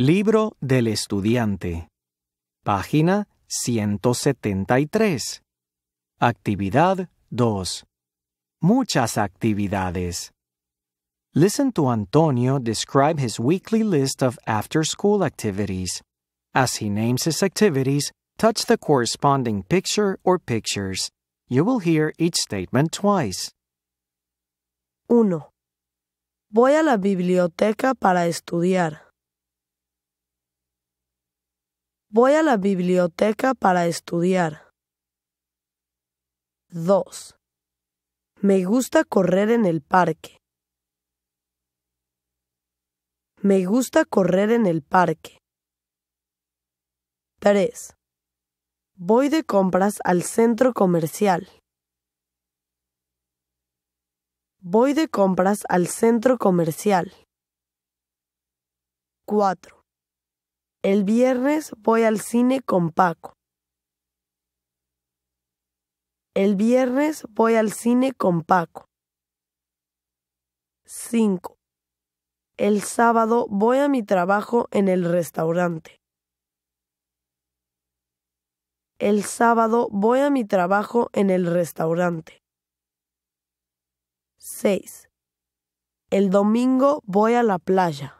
Libro del Estudiante. Página 173. Actividad 2. Muchas actividades. Listen to Antonio describe his weekly list of after school activities. As he names his activities, touch the corresponding picture or pictures. You will hear each statement twice. 1. Voy a la biblioteca para estudiar. Voy a la biblioteca para estudiar. 2. Me gusta correr en el parque. Me gusta correr en el parque. 3. Voy de compras al centro comercial. Voy de compras al centro comercial. 4. El viernes voy al cine con Paco. El viernes voy al cine con Paco. 5. El sábado voy a mi trabajo en el restaurante. El sábado voy a mi trabajo en el restaurante. 6. El domingo voy a la playa.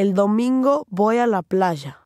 el domingo voy a la playa.